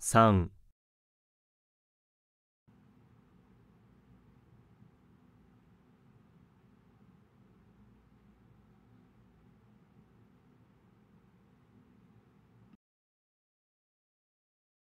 3